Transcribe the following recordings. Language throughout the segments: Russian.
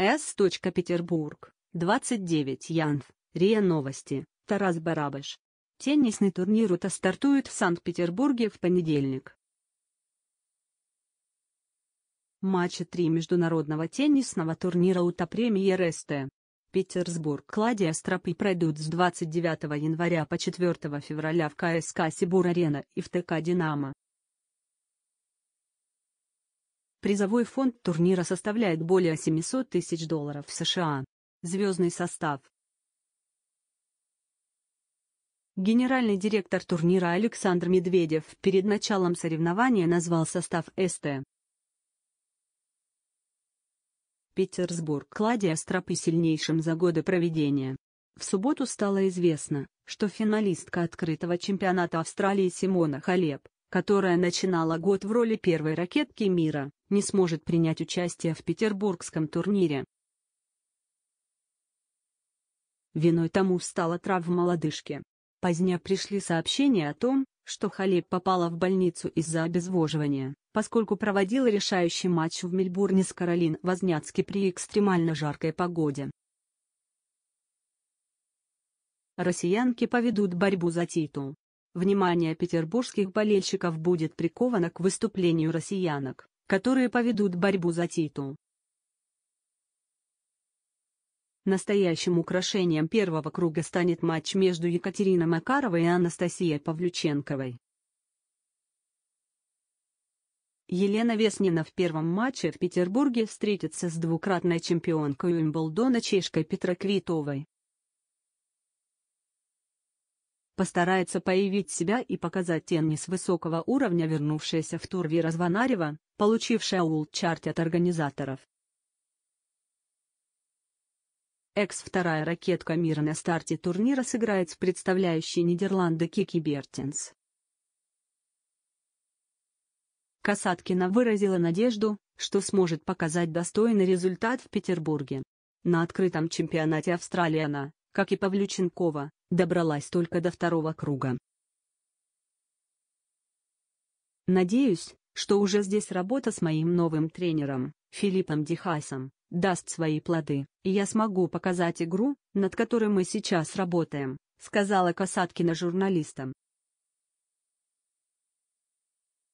С. Петербург, 29 Янв, РИА Новости, Тарас Барабаш. Теннисный турнир УТА стартует в Санкт-Петербурге в понедельник. Матчи 3 международного теннисного турнира УТА премьер СТ. Петербург Кладия Стропы пройдут с 29 января по 4 февраля в КСК Сибур-Арена и в ТК «Динамо». Призовой фонд турнира составляет более 700 тысяч долларов США. Звездный состав. Генеральный директор турнира Александр Медведев перед началом соревнования назвал состав СТ. Петербург Кладия стропы сильнейшим за годы проведения. В субботу стало известно, что финалистка открытого чемпионата Австралии Симона Халеп, которая начинала год в роли первой ракетки мира, не сможет принять участие в петербургском турнире. Виной тому стала травма лодыжки. Позднее пришли сообщения о том, что Халеб попала в больницу из-за обезвоживания, поскольку проводила решающий матч в Мельбурне с Каролин Возняцки при экстремально жаркой погоде. Россиянки поведут борьбу за титул. Внимание петербургских болельщиков будет приковано к выступлению россиянок которые поведут борьбу за титул. Настоящим украшением первого круга станет матч между Екатериной Макаровой и Анастасией Павлюченковой. Елена Веснина в первом матче в Петербурге встретится с двукратной чемпионкой Уимблдона чешкой Петроквитовой постарается появить себя и показать теннис высокого уровня вернувшаяся в тур Вера Звонарева, получившая чарт от организаторов. Экс-вторая ракетка мира на старте турнира сыграет с представляющей Нидерланды Кики Бертенс. Касаткина выразила надежду, что сможет показать достойный результат в Петербурге. На открытом чемпионате Австралии она, как и Павлюченкова, добралась только до второго круга. Надеюсь, что уже здесь работа с моим новым тренером, Филиппом Дихасом, даст свои плоды, и я смогу показать игру, над которой мы сейчас работаем, сказала Касаткина журналистам.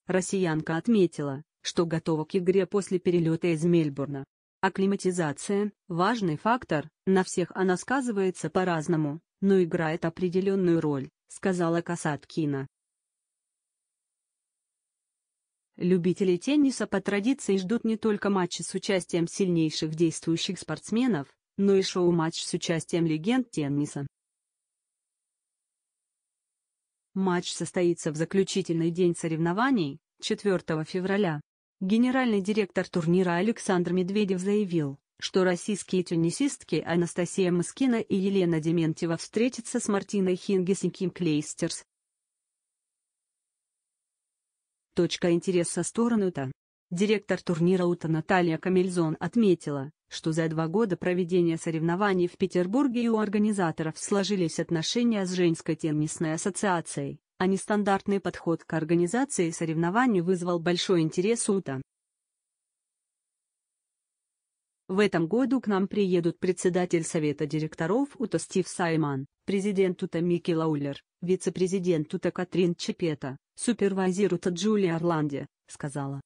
Россиянка отметила, что готова к игре после перелета из Мельбурна. Акклиматизация – важный фактор, на всех она сказывается по-разному, но играет определенную роль, сказала Касаткина. Любители тенниса по традиции ждут не только матчи с участием сильнейших действующих спортсменов, но и шоу-матч с участием легенд тенниса. Матч состоится в заключительный день соревнований, 4 февраля. Генеральный директор турнира Александр Медведев заявил, что российские теннисистки Анастасия Маскина и Елена Дементьева встретятся с Мартиной Хингис и Ким Клейстерс. Точка интереса сторону-то. Директор турнира УТА Наталья Камельзон отметила, что за два года проведения соревнований в Петербурге у организаторов сложились отношения с женской теннисной ассоциацией, а нестандартный подход к организации соревнований вызвал большой интерес УТА. В этом году к нам приедут председатель Совета директоров УТА Стив Сайман, президент УТА Микки Лаулер, вице-президент УТА Катрин Чепета, супервайзер УТА Джулия Орланди, сказала.